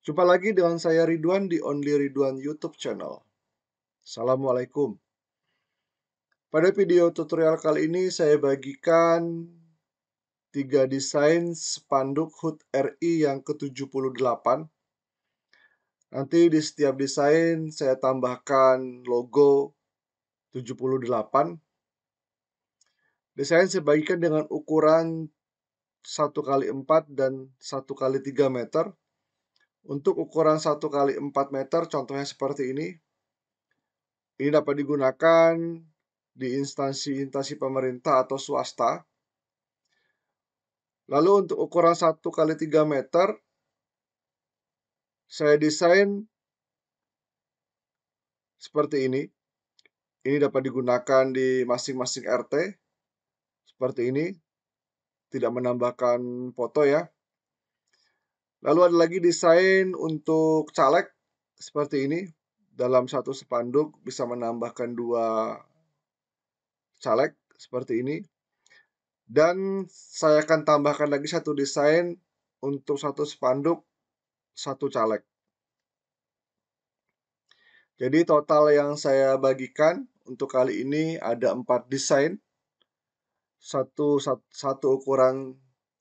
Jumpa lagi dengan saya Ridwan di Only Ridwan YouTube channel. Assalamualaikum. Pada video tutorial kali ini saya bagikan 3 desain spanduk HUT RI yang ke-78. Nanti di setiap desain saya tambahkan logo 78. Desain saya bagikan dengan ukuran 1 x 4 dan 1 x 3 meter. Untuk ukuran 1 kali 4 meter, contohnya seperti ini. Ini dapat digunakan di instansi-instansi pemerintah atau swasta. Lalu untuk ukuran 1 kali 3 meter, saya desain seperti ini. Ini dapat digunakan di masing-masing RT. Seperti ini. Tidak menambahkan foto ya. Lalu ada lagi desain untuk caleg seperti ini. Dalam satu spanduk bisa menambahkan dua caleg seperti ini. Dan saya akan tambahkan lagi satu desain untuk satu spanduk, satu caleg. Jadi total yang saya bagikan untuk kali ini ada empat desain. Satu, satu, satu ukuran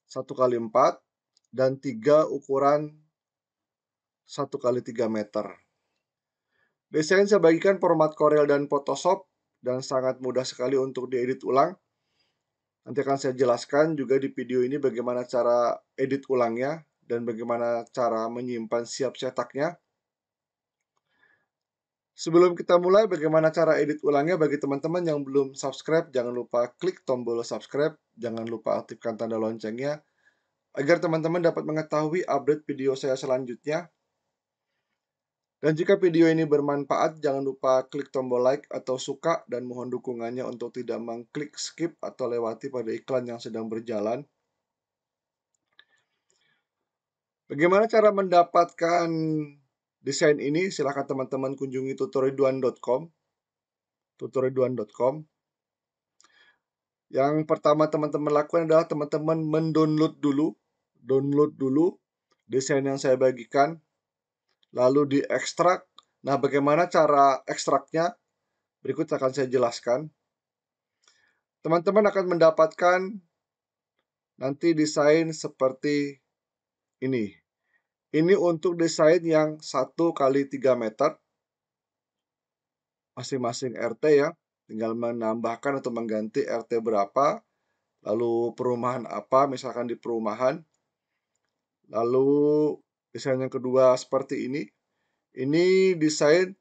satu kali empat dan tiga ukuran 1 kali 3 meter. Desain kan saya bagikan format Corel dan Photoshop dan sangat mudah sekali untuk diedit ulang. Nanti akan saya jelaskan juga di video ini bagaimana cara edit ulangnya dan bagaimana cara menyimpan siap cetaknya. Sebelum kita mulai bagaimana cara edit ulangnya bagi teman-teman yang belum subscribe, jangan lupa klik tombol subscribe, jangan lupa aktifkan tanda loncengnya agar teman-teman dapat mengetahui update video saya selanjutnya. Dan jika video ini bermanfaat, jangan lupa klik tombol like atau suka dan mohon dukungannya untuk tidak mengklik skip atau lewati pada iklan yang sedang berjalan. Bagaimana cara mendapatkan desain ini? Silahkan teman-teman kunjungi tutorialduan.com tutorialduan.com yang pertama teman-teman lakukan adalah teman-teman mendownload dulu, download dulu desain yang saya bagikan, lalu diekstrak. Nah, bagaimana cara ekstraknya? Berikut akan saya jelaskan. Teman-teman akan mendapatkan nanti desain seperti ini. Ini untuk desain yang 1 kali 3 meter masing-masing RT ya tinggal menambahkan atau mengganti RT berapa, lalu perumahan apa, misalkan di perumahan. Lalu desain yang kedua seperti ini. Ini desain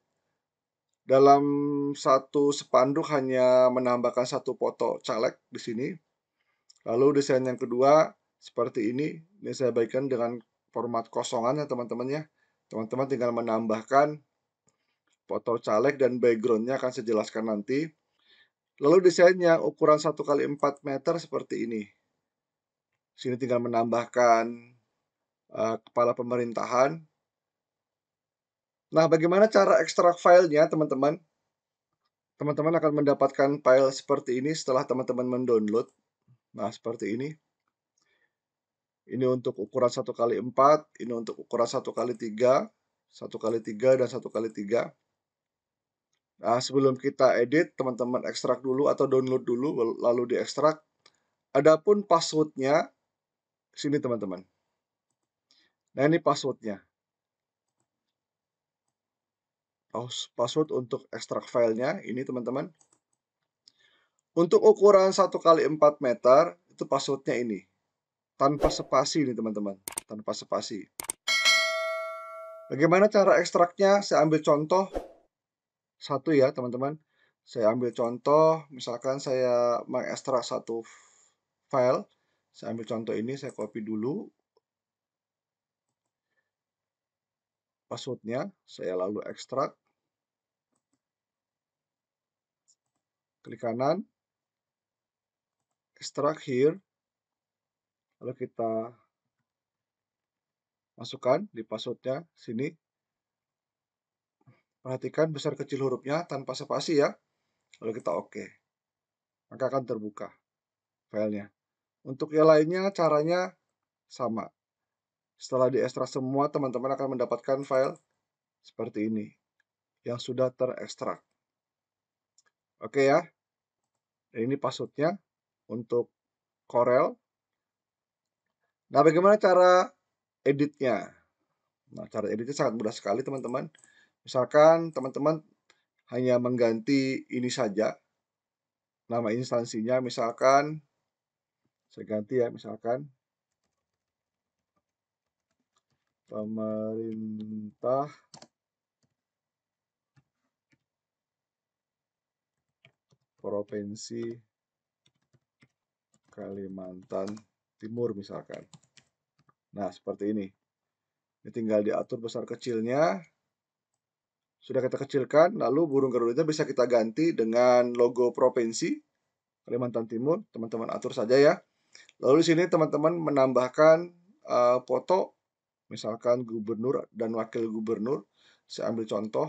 dalam satu spanduk hanya menambahkan satu foto caleg di sini. Lalu desain yang kedua seperti ini. Ini saya bagikan dengan format kosongan ya teman-teman ya. Teman-teman tinggal menambahkan foto caleg dan backgroundnya akan saya jelaskan nanti. Lalu desain yang ukuran 1 kali 4 meter seperti ini. Sini tinggal menambahkan uh, kepala pemerintahan. Nah, bagaimana cara ekstrak filenya, teman-teman? Teman-teman akan mendapatkan file seperti ini setelah teman-teman mendownload. Nah, seperti ini. Ini untuk ukuran 1 kali 4, ini untuk ukuran 1 kali 3, 1 kali 3 dan 1 kali 3. Nah, sebelum kita edit, teman-teman ekstrak dulu atau download dulu, lalu diekstrak. Adapun passwordnya, sini teman-teman. Nah, ini passwordnya. Oh, password untuk ekstrak filenya, ini teman-teman. Untuk ukuran 1 kali 4 meter, itu passwordnya ini. Tanpa spasi ini teman-teman, tanpa spasi. Bagaimana cara ekstraknya? Saya ambil contoh satu ya teman-teman saya ambil contoh misalkan saya mengekstrak satu file saya ambil contoh ini saya copy dulu passwordnya saya lalu ekstrak klik kanan extract here lalu kita masukkan di passwordnya sini Perhatikan besar kecil hurufnya tanpa spasi ya. Lalu kita oke. Okay. Maka akan terbuka filenya. Untuk yang lainnya caranya sama. Setelah diekstrak semua, teman-teman akan mendapatkan file seperti ini yang sudah terekstrak. Oke ya. Dan ini passwordnya untuk Corel. Nah, bagaimana cara editnya? Nah, cara editnya sangat mudah sekali, teman-teman. Misalkan teman-teman hanya mengganti ini saja, nama instansinya misalkan, saya ganti ya misalkan, pemerintah provinsi Kalimantan Timur misalkan. Nah, seperti ini. Ini tinggal diatur besar kecilnya, sudah kita kecilkan, lalu burung Garuda itu bisa kita ganti dengan logo provinsi Kalimantan Timur. Teman-teman atur saja ya. Lalu di sini teman-teman menambahkan uh, foto, misalkan gubernur dan wakil gubernur. Saya ambil contoh.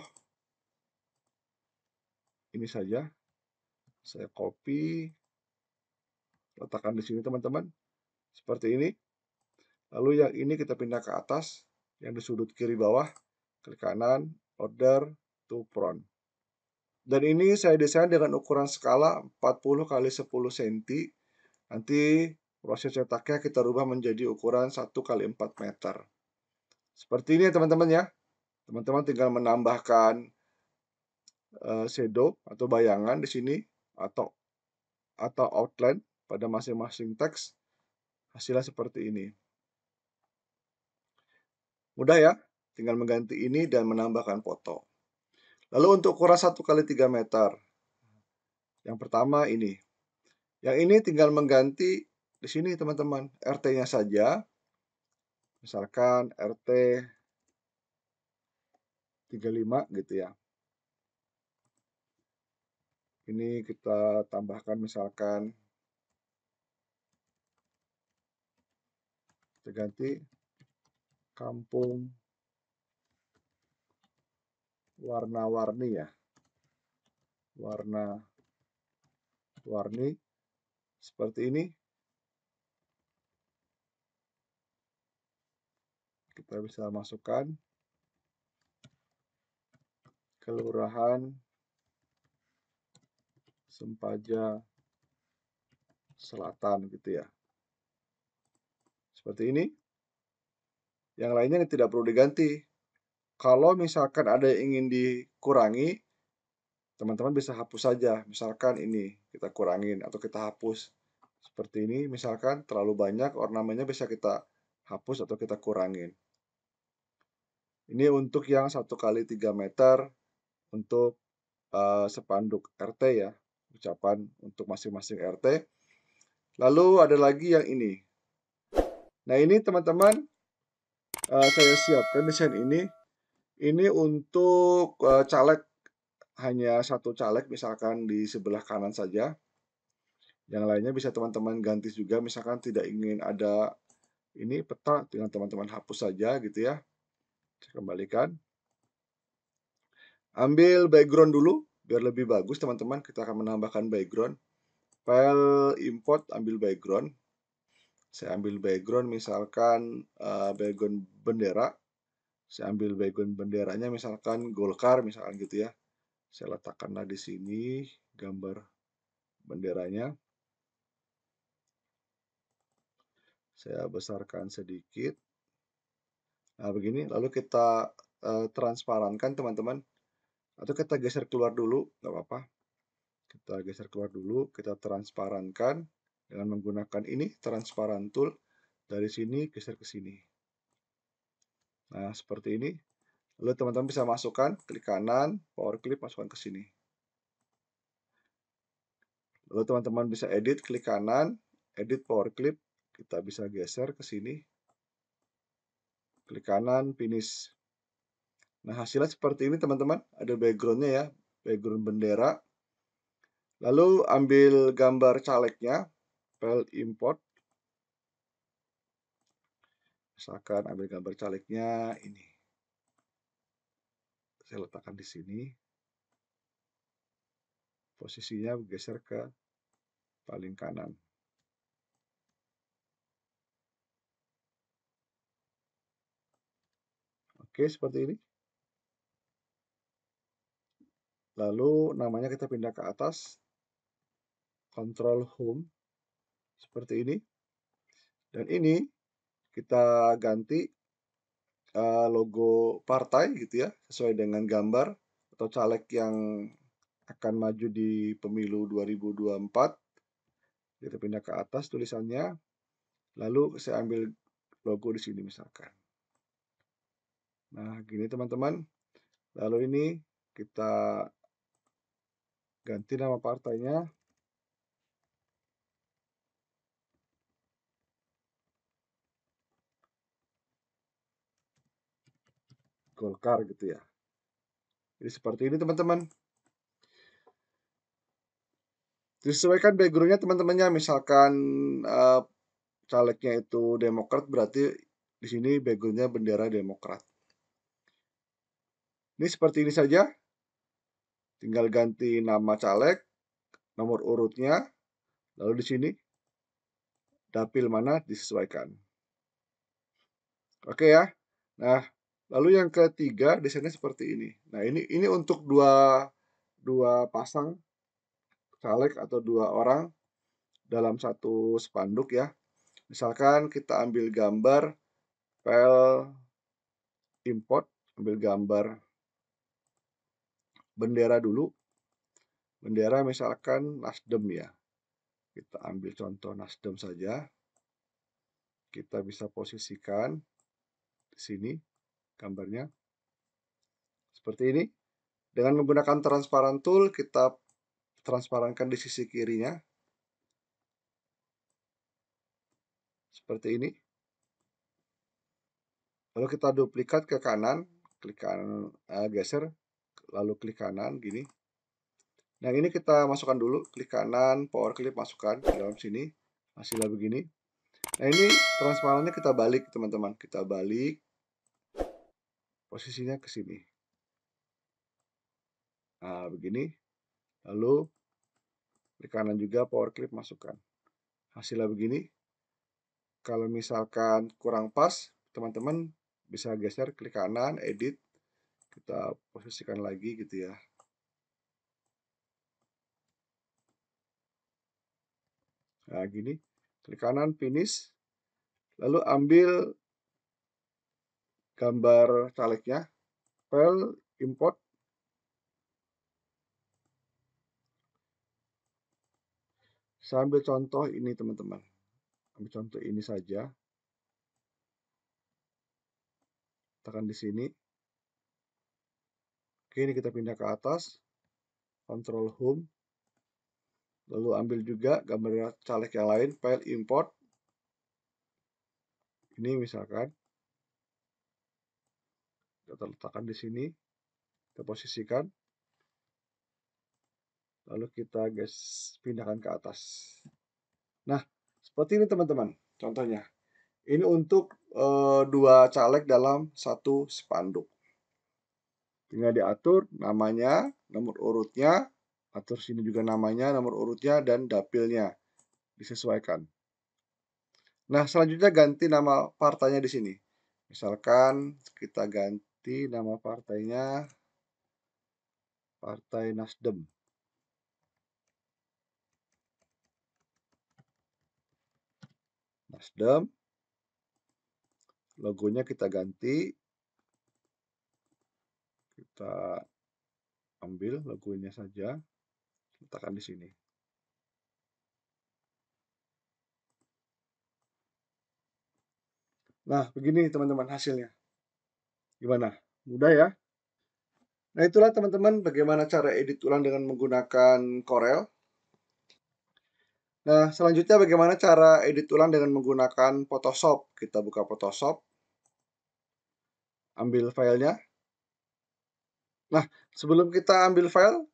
Ini saja. Saya copy. Letakkan di sini teman-teman. Seperti ini. Lalu yang ini kita pindah ke atas. Yang di sudut kiri bawah. Klik kanan order to front. Dan ini saya desain dengan ukuran skala 40 x 10 cm. Nanti proses cetaknya kita rubah menjadi ukuran 1 x 4 meter. Seperti ini ya, teman-teman ya. Teman-teman tinggal menambahkan uh, shadow atau bayangan di sini atau atau outline pada masing-masing teks. Hasilnya seperti ini. Mudah ya? tinggal mengganti ini dan menambahkan foto. Lalu untuk ukuran 1 kali 3 meter. Yang pertama ini. Yang ini tinggal mengganti di sini teman-teman, RT-nya saja. Misalkan RT 35 gitu ya. Ini kita tambahkan misalkan kita ganti kampung warna-warni ya warna warni seperti ini kita bisa masukkan kelurahan Sempaja Selatan gitu ya seperti ini yang lainnya tidak perlu diganti kalau misalkan ada yang ingin dikurangi, teman-teman bisa hapus saja. Misalkan ini kita kurangin atau kita hapus. Seperti ini misalkan terlalu banyak ornamennya bisa kita hapus atau kita kurangin. Ini untuk yang satu kali tiga meter untuk uh, sepanduk RT ya, ucapan untuk masing-masing RT. Lalu ada lagi yang ini. Nah, ini teman-teman uh, saya siapkan desain ini ini untuk eh, caleg hanya satu caleg misalkan di sebelah kanan saja. Yang lainnya bisa teman-teman ganti juga misalkan tidak ingin ada ini peta dengan teman-teman hapus saja gitu ya. Saya kembalikan. Ambil background dulu biar lebih bagus teman-teman kita akan menambahkan background. File import ambil background. Saya ambil background misalkan eh, background bendera saya ambil background benderanya misalkan Golkar misalkan gitu ya saya letakkanlah di sini gambar benderanya saya besarkan sedikit nah begini lalu kita uh, transparankan teman-teman atau kita geser keluar dulu nggak apa-apa kita geser keluar dulu kita transparankan dengan menggunakan ini transparan tool dari sini geser ke sini Nah, seperti ini. Lalu teman-teman bisa masukkan, klik kanan, power clip, masukkan ke sini. Lalu teman-teman bisa edit, klik kanan, edit power clip, kita bisa geser ke sini. Klik kanan, finish. Nah, hasilnya seperti ini teman-teman. Ada backgroundnya ya, background bendera. Lalu ambil gambar calegnya, file import, misalkan ambil gambar calegnya ini saya letakkan di sini posisinya bergeser ke paling kanan oke seperti ini lalu namanya kita pindah ke atas control home seperti ini dan ini kita ganti uh, logo partai gitu ya sesuai dengan gambar atau caleg yang akan maju di pemilu 2024 kita pindah ke atas tulisannya lalu saya ambil logo di sini misalkan nah gini teman-teman lalu ini kita ganti nama partainya Golkar gitu ya. Jadi seperti ini teman-teman. Disesuaikan backgroundnya teman-temannya, misalkan uh, calegnya itu Demokrat berarti di sini backgroundnya bendera Demokrat. Ini seperti ini saja. Tinggal ganti nama caleg, nomor urutnya, lalu di sini dapil mana disesuaikan. Oke ya. Nah, Lalu yang ketiga desainnya seperti ini. Nah, ini ini untuk dua dua pasang caleg atau dua orang dalam satu spanduk ya. Misalkan kita ambil gambar file import, ambil gambar bendera dulu. Bendera misalkan Nasdem ya. Kita ambil contoh Nasdem saja. Kita bisa posisikan di sini gambarnya seperti ini dengan menggunakan transparan tool kita transparankan di sisi kirinya seperti ini lalu kita duplikat ke kanan klik kanan eh, geser lalu klik kanan gini yang nah, ini kita masukkan dulu klik kanan power clip masukkan ke dalam sini hasilnya begini nah ini transparannya kita balik teman-teman kita balik posisinya ke sini. Nah, begini. Lalu di kanan juga power clip masukkan. Hasilnya begini. Kalau misalkan kurang pas, teman-teman bisa geser klik kanan, edit. Kita posisikan lagi gitu ya. Nah, gini. Klik kanan, finish. Lalu ambil gambar calegnya file import saya ambil contoh ini teman-teman ambil contoh ini saja tekan di sini oke ini kita pindah ke atas control home lalu ambil juga gambar caleg yang lain file import ini misalkan kita letakkan di sini kita posisikan lalu kita guys pindahkan ke atas nah seperti ini teman-teman contohnya ini untuk e, dua caleg dalam satu spanduk tinggal diatur namanya nomor urutnya atur sini juga namanya nomor urutnya dan dapilnya disesuaikan nah selanjutnya ganti nama partainya di sini misalkan kita ganti Berarti nama partainya Partai Nasdem. Nasdem. Logonya kita ganti. Kita ambil logonya saja. Letakkan di sini. Nah, begini teman-teman hasilnya. Gimana? Mudah ya? Nah itulah teman-teman bagaimana cara edit ulang dengan menggunakan Corel. Nah selanjutnya bagaimana cara edit ulang dengan menggunakan Photoshop. Kita buka Photoshop. Ambil filenya. Nah sebelum kita ambil file,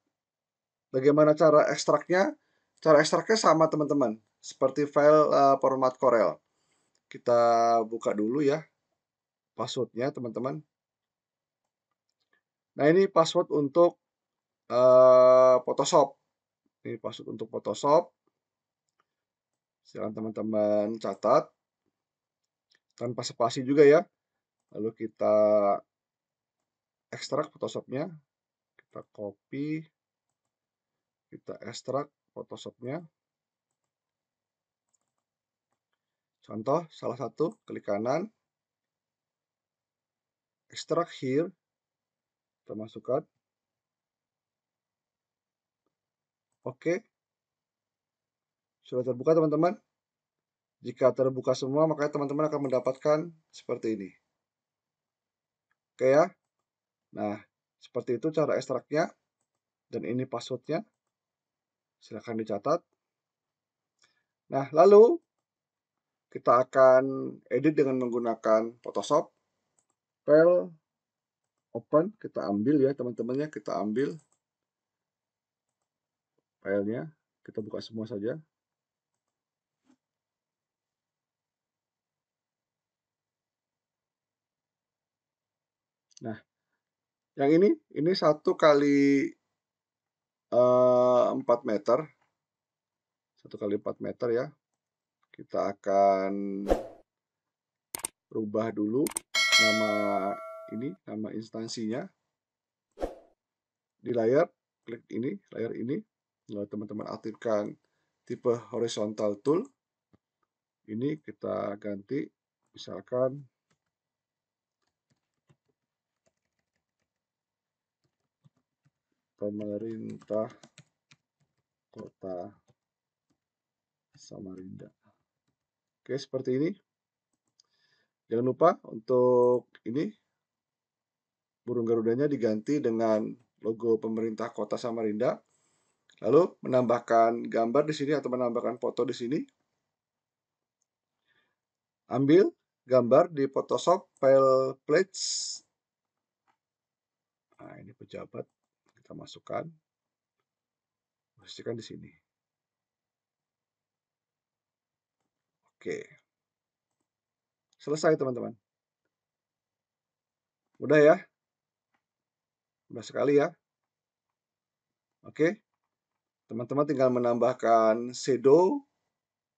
bagaimana cara ekstraknya? Cara ekstraknya sama teman-teman, seperti file uh, format Corel. Kita buka dulu ya passwordnya teman-teman. Nah, ini password untuk uh, Photoshop. Ini password untuk Photoshop. Silakan teman-teman catat tanpa spasi juga ya. Lalu kita ekstrak Photoshopnya, kita copy, kita ekstrak Photoshopnya. Contoh salah satu, klik kanan, extract here, kita masukkan oke sudah terbuka teman-teman jika terbuka semua maka teman-teman akan mendapatkan seperti ini oke ya nah seperti itu cara ekstraknya dan ini passwordnya silahkan dicatat nah lalu kita akan edit dengan menggunakan Photoshop file open kita ambil ya teman-temannya kita ambil filenya kita buka semua saja nah yang ini ini satu kali eh, empat meter satu kali empat meter ya kita akan rubah dulu nama ini nama instansinya di layar klik ini layar ini lalu teman-teman aktifkan tipe horizontal tool ini kita ganti misalkan pemerintah kota Samarinda oke seperti ini jangan lupa untuk ini burung garudanya diganti dengan logo pemerintah kota Samarinda. Lalu menambahkan gambar di sini atau menambahkan foto di sini. Ambil gambar di Photoshop file plates. Nah, ini pejabat kita masukkan. Pastikan di sini. Oke. Selesai teman-teman. Udah ya? Mudah sekali ya. Oke. Teman-teman tinggal menambahkan shadow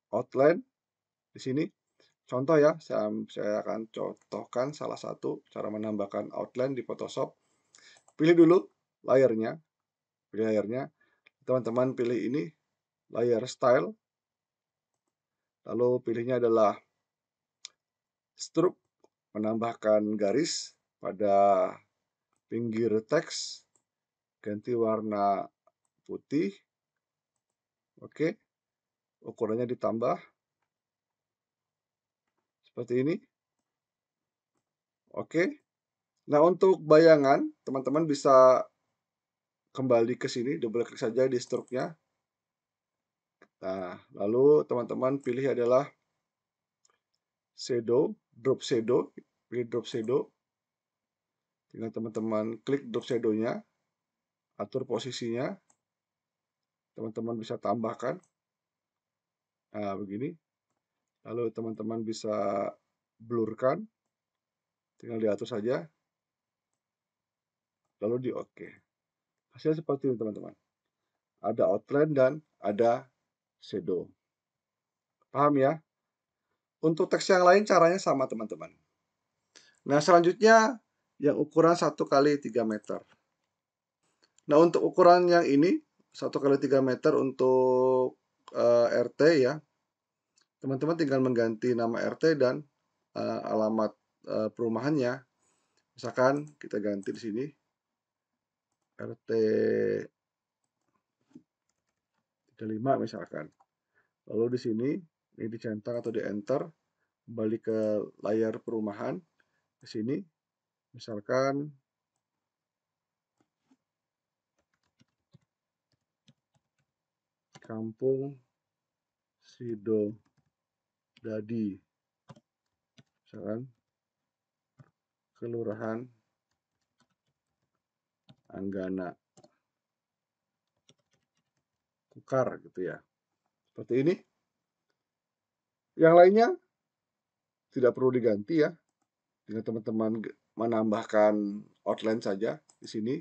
outline di sini. Contoh ya, saya, saya akan contohkan salah satu cara menambahkan outline di Photoshop. Pilih dulu layarnya, Pilih layarnya. Teman-teman pilih ini layer style. Lalu pilihnya adalah stroke menambahkan garis pada pinggir teks ganti warna putih oke ukurannya ditambah seperti ini oke nah untuk bayangan teman-teman bisa kembali ke sini double klik saja di stroke-nya nah lalu teman-teman pilih adalah shadow drop shadow pilih drop shadow tinggal teman-teman klik drop shadow-nya, atur posisinya, teman-teman bisa tambahkan, nah begini, lalu teman-teman bisa blurkan, tinggal diatur saja, lalu di OK. Hasilnya seperti ini teman-teman. Ada outline dan ada shadow. Paham ya? Untuk teks yang lain caranya sama teman-teman. Nah selanjutnya yang ukuran 1 kali 3 meter. Nah, untuk ukuran yang ini 1 kali 3 meter untuk uh, eh, RT ya. Teman-teman tinggal mengganti nama RT dan uh, alamat uh, perumahannya. Misalkan kita ganti di sini RT 35 misalkan. Lalu di sini ini dicentang atau di enter kembali ke layar perumahan di sini misalkan kampung Sido Dadi misalkan kelurahan Anggana Kukar gitu ya seperti ini yang lainnya tidak perlu diganti ya dengan teman-teman menambahkan outline saja di sini.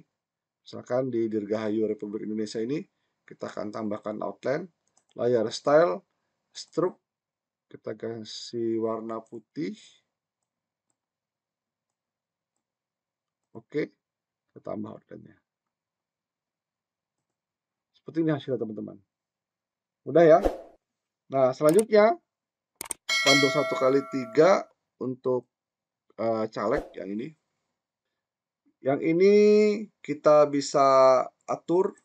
Misalkan di Dirgahayu Republik Indonesia ini kita akan tambahkan outline, layar style, stroke, kita kasih warna putih. Oke, kita tambah outline-nya. Seperti ini hasilnya teman-teman. Mudah ya? Nah, selanjutnya, pandu 1 kali 3 untuk uh, caleg yang ini. Yang ini kita bisa atur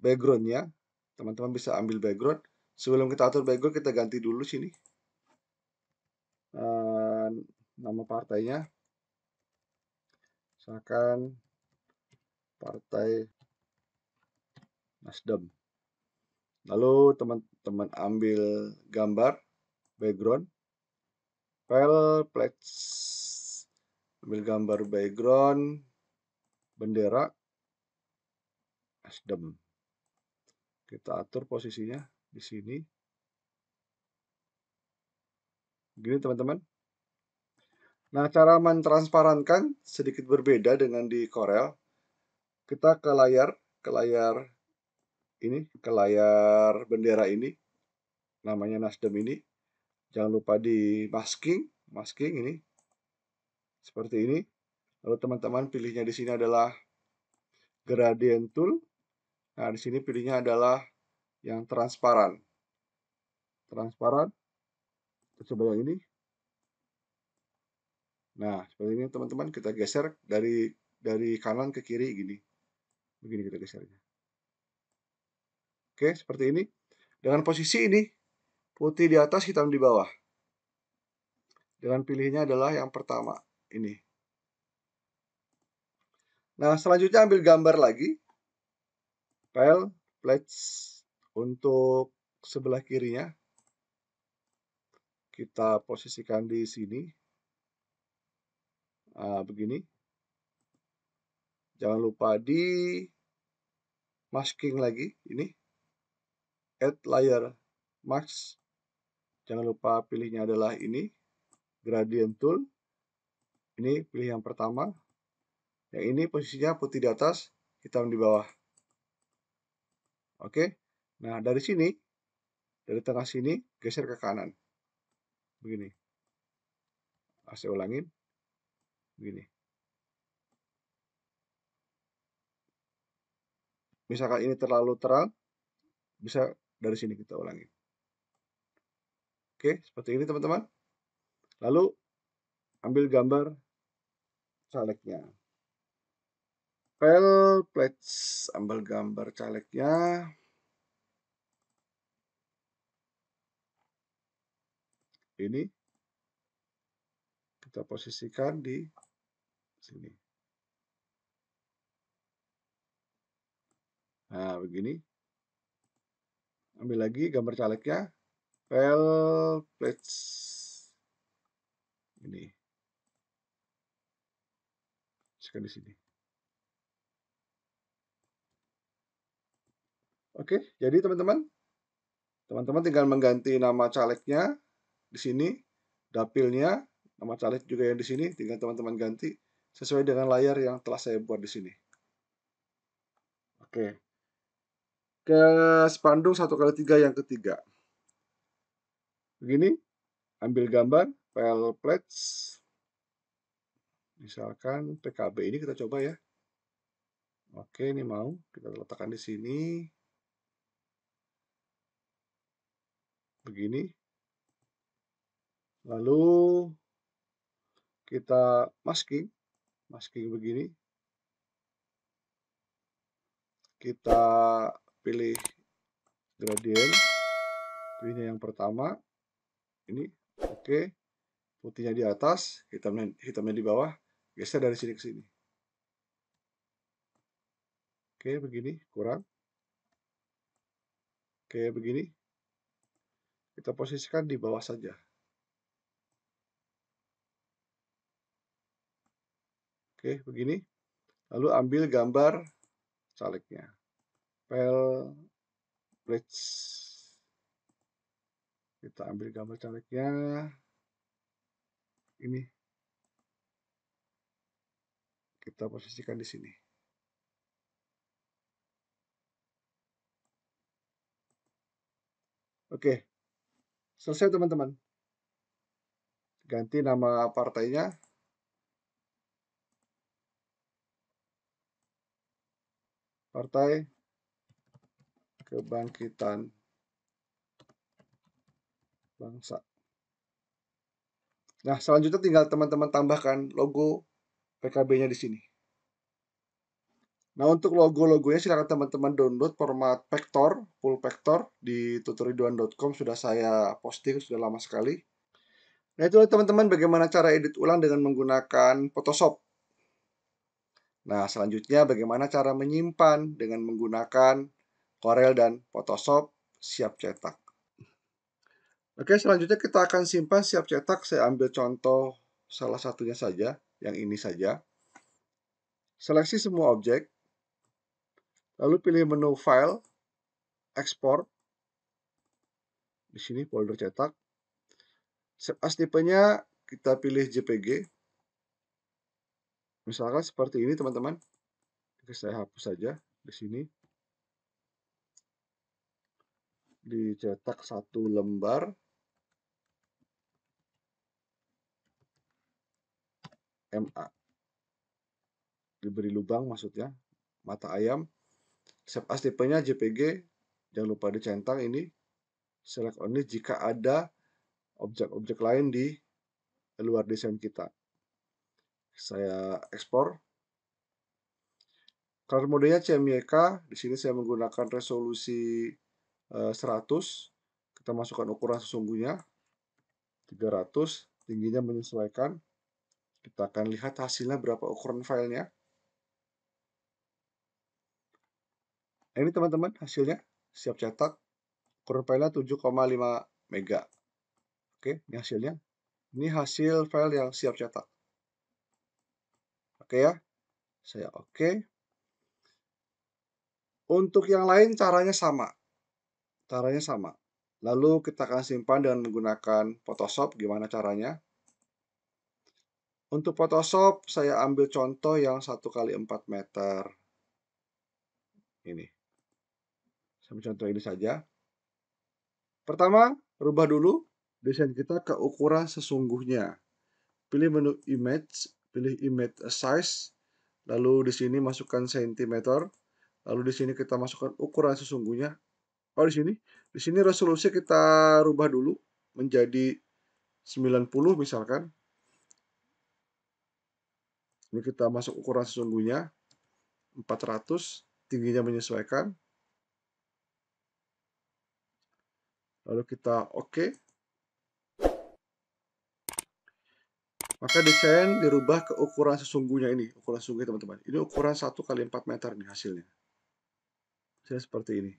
backgroundnya. Teman-teman bisa ambil background. Sebelum kita atur background, kita ganti dulu sini. Uh, nama partainya. Misalkan Partai Nasdem. Lalu teman-teman ambil gambar background file pledge ambil gambar background bendera asdem kita atur posisinya di sini gini teman-teman nah cara mentransparankan sedikit berbeda dengan di Corel kita ke layar ke layar ini ke layar bendera ini namanya Nasdem ini jangan lupa di masking masking ini seperti ini lalu teman-teman pilihnya di sini adalah gradient tool nah di sini pilihnya adalah yang transparan transparan kita coba yang ini nah seperti ini teman-teman kita geser dari dari kanan ke kiri gini begini kita gesernya oke seperti ini dengan posisi ini putih di atas, hitam di bawah. Dengan pilihnya adalah yang pertama, ini. Nah, selanjutnya ambil gambar lagi. File, plates untuk sebelah kirinya. Kita posisikan di sini. Nah, begini. Jangan lupa di masking lagi, ini. Add layer mask. Jangan lupa pilihnya adalah ini, gradient tool. Ini pilih yang pertama. Yang ini posisinya putih di atas, hitam di bawah. Oke. Nah, dari sini, dari tengah sini, geser ke kanan. Begini. Nah, ulangin. Begini. Misalkan ini terlalu terang, bisa dari sini kita ulangin. Oke, seperti ini teman-teman. Lalu ambil gambar calegnya. File plates, ambil gambar calegnya. Ini kita posisikan di sini. Nah, begini. Ambil lagi gambar calegnya, file let's ini sekarang di sini oke jadi teman-teman teman-teman tinggal mengganti nama calegnya di sini dapilnya nama caleg juga yang di sini tinggal teman-teman ganti sesuai dengan layar yang telah saya buat di sini oke ke spanduk satu kali tiga yang ketiga begini ambil gambar file plates misalkan PKB ini kita coba ya oke ini mau kita letakkan di sini begini lalu kita masking masking begini kita pilih gradient pilihnya yang pertama ini oke okay. putihnya di atas hitamnya hitamnya di bawah geser dari sini ke sini oke okay, begini kurang oke okay, begini kita posisikan di bawah saja oke begini lalu ambil gambar calegnya file blitz kita ambil gambar calegnya ini kita posisikan di sini oke selesai teman-teman ganti nama partainya Partai Kebangkitan bangsa. Nah, selanjutnya tinggal teman-teman tambahkan logo PKB-nya di sini. Nah, untuk logo-logonya silakan teman-teman download format vector, full vector di tutoriduan.com sudah saya posting sudah lama sekali. Nah, itulah teman-teman bagaimana cara edit ulang dengan menggunakan Photoshop. Nah, selanjutnya bagaimana cara menyimpan dengan menggunakan Corel dan Photoshop siap cetak. Oke, selanjutnya kita akan simpan siap cetak. Saya ambil contoh salah satunya saja, yang ini saja. Seleksi semua objek, lalu pilih menu File, Export. Di sini folder cetak. Save as tipenya kita pilih JPG. Misalkan seperti ini, teman-teman. Oke, Saya hapus saja di sini. Dicetak satu lembar MA diberi lubang maksudnya mata ayam Set as tipenya JPG jangan lupa dicentang ini select only jika ada objek-objek lain di luar desain kita saya ekspor color modenya CMYK di sini saya menggunakan resolusi 100 eh, kita masukkan ukuran sesungguhnya 300 tingginya menyesuaikan kita akan lihat hasilnya berapa ukuran filenya. Nah, ini teman-teman hasilnya siap cetak. Ukuran filenya 7,5 mega. Oke, ini hasilnya. Ini hasil file yang siap cetak. Oke ya. Saya oke. Okay. Untuk yang lain caranya sama. Caranya sama. Lalu kita akan simpan dengan menggunakan Photoshop gimana caranya. Untuk Photoshop, saya ambil contoh yang 1 kali 4 meter. Ini. sampai contoh ini saja. Pertama, rubah dulu desain kita ke ukuran sesungguhnya. Pilih menu image, pilih image size, lalu di sini masukkan sentimeter, lalu di sini kita masukkan ukuran sesungguhnya. Oh, di sini, di sini resolusi kita rubah dulu menjadi 90 misalkan ini kita masuk ukuran sesungguhnya 400, tingginya menyesuaikan. Lalu kita oke. Maka desain dirubah ke ukuran sesungguhnya ini, ukuran sesungguhnya teman-teman. Ini ukuran 1 kali 4 meter nih hasilnya. Hasilnya seperti ini.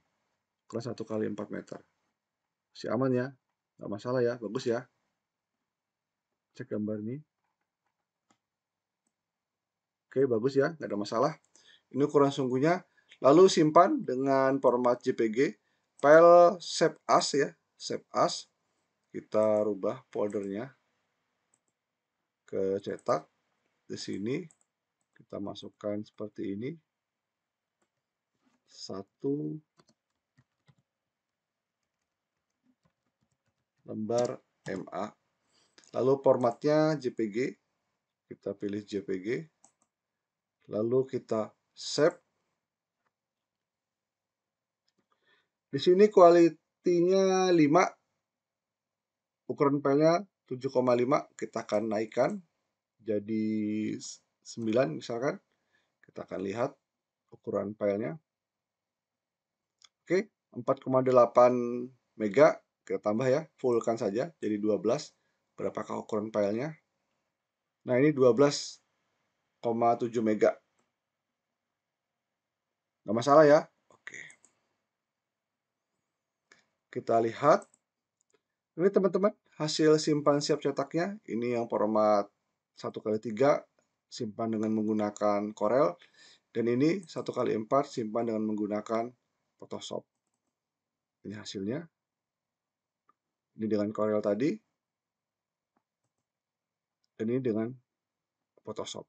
Ukuran 1 kali 4 meter. Masih aman ya? Nggak masalah ya, bagus ya. Cek gambar nih. Oke, bagus ya, nggak ada masalah. Ini ukuran sungguhnya. Lalu simpan dengan format JPG, file save as ya, save as. Kita rubah foldernya ke cetak. Di sini kita masukkan seperti ini. Satu lembar MA. Lalu formatnya JPG, kita pilih JPG lalu kita save di sini kualitinya 5 ukuran filenya 7,5 kita akan naikkan jadi 9 misalkan kita akan lihat ukuran filenya oke 4,8 mega kita tambah ya fullkan saja jadi 12 berapakah ukuran filenya nah ini 12,7 mega Nggak masalah ya. Oke. Kita lihat. Ini teman-teman, hasil simpan siap cetaknya. Ini yang format 1 kali 3 simpan dengan menggunakan Corel. Dan ini 1 kali 4 simpan dengan menggunakan Photoshop. Ini hasilnya. Ini dengan Corel tadi. Dan ini dengan Photoshop.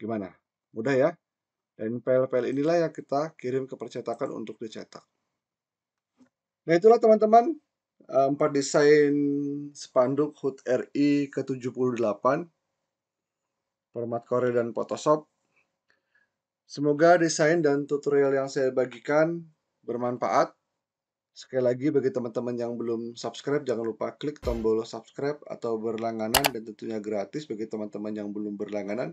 Gimana? Mudah ya? Dan file-file inilah yang kita kirim ke percetakan untuk dicetak. Nah itulah teman-teman eh, empat desain spanduk HUT RI ke-78 format Korea dan Photoshop. Semoga desain dan tutorial yang saya bagikan bermanfaat. Sekali lagi bagi teman-teman yang belum subscribe jangan lupa klik tombol subscribe atau berlangganan dan tentunya gratis bagi teman-teman yang belum berlangganan.